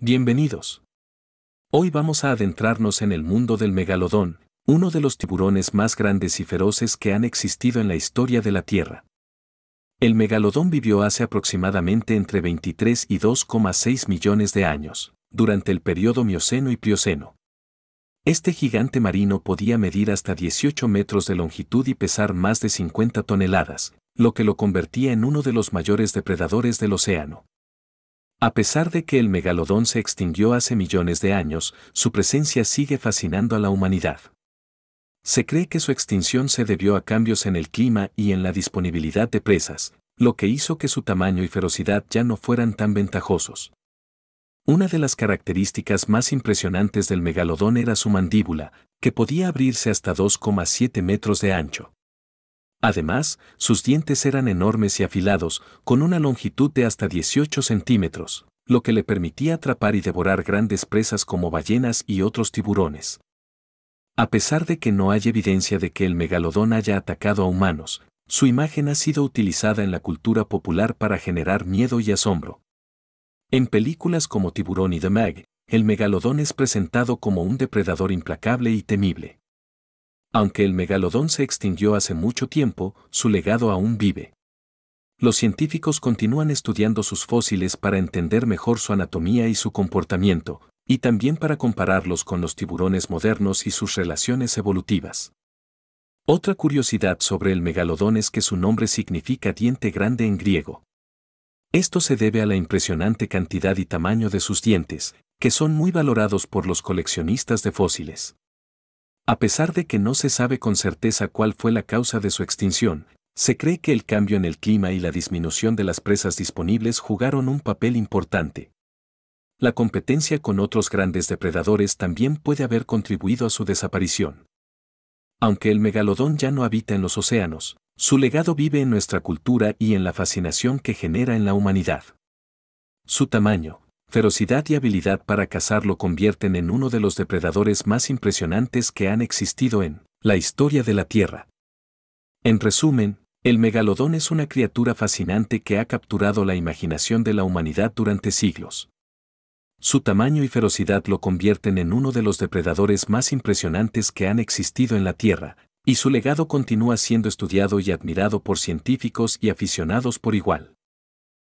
Bienvenidos. Hoy vamos a adentrarnos en el mundo del megalodón, uno de los tiburones más grandes y feroces que han existido en la historia de la Tierra. El megalodón vivió hace aproximadamente entre 23 y 2,6 millones de años, durante el periodo Mioceno y Plioceno. Este gigante marino podía medir hasta 18 metros de longitud y pesar más de 50 toneladas, lo que lo convertía en uno de los mayores depredadores del océano. A pesar de que el megalodón se extinguió hace millones de años, su presencia sigue fascinando a la humanidad. Se cree que su extinción se debió a cambios en el clima y en la disponibilidad de presas, lo que hizo que su tamaño y ferocidad ya no fueran tan ventajosos. Una de las características más impresionantes del megalodón era su mandíbula, que podía abrirse hasta 2,7 metros de ancho. Además, sus dientes eran enormes y afilados, con una longitud de hasta 18 centímetros, lo que le permitía atrapar y devorar grandes presas como ballenas y otros tiburones. A pesar de que no hay evidencia de que el megalodón haya atacado a humanos, su imagen ha sido utilizada en la cultura popular para generar miedo y asombro. En películas como Tiburón y The Mag, el megalodón es presentado como un depredador implacable y temible. Aunque el megalodón se extinguió hace mucho tiempo, su legado aún vive. Los científicos continúan estudiando sus fósiles para entender mejor su anatomía y su comportamiento, y también para compararlos con los tiburones modernos y sus relaciones evolutivas. Otra curiosidad sobre el megalodón es que su nombre significa diente grande en griego. Esto se debe a la impresionante cantidad y tamaño de sus dientes, que son muy valorados por los coleccionistas de fósiles. A pesar de que no se sabe con certeza cuál fue la causa de su extinción, se cree que el cambio en el clima y la disminución de las presas disponibles jugaron un papel importante. La competencia con otros grandes depredadores también puede haber contribuido a su desaparición. Aunque el megalodón ya no habita en los océanos, su legado vive en nuestra cultura y en la fascinación que genera en la humanidad. Su tamaño, ferocidad y habilidad para cazar lo convierten en uno de los depredadores más impresionantes que han existido en la historia de la Tierra. En resumen, el megalodón es una criatura fascinante que ha capturado la imaginación de la humanidad durante siglos. Su tamaño y ferocidad lo convierten en uno de los depredadores más impresionantes que han existido en la Tierra, y su legado continúa siendo estudiado y admirado por científicos y aficionados por igual.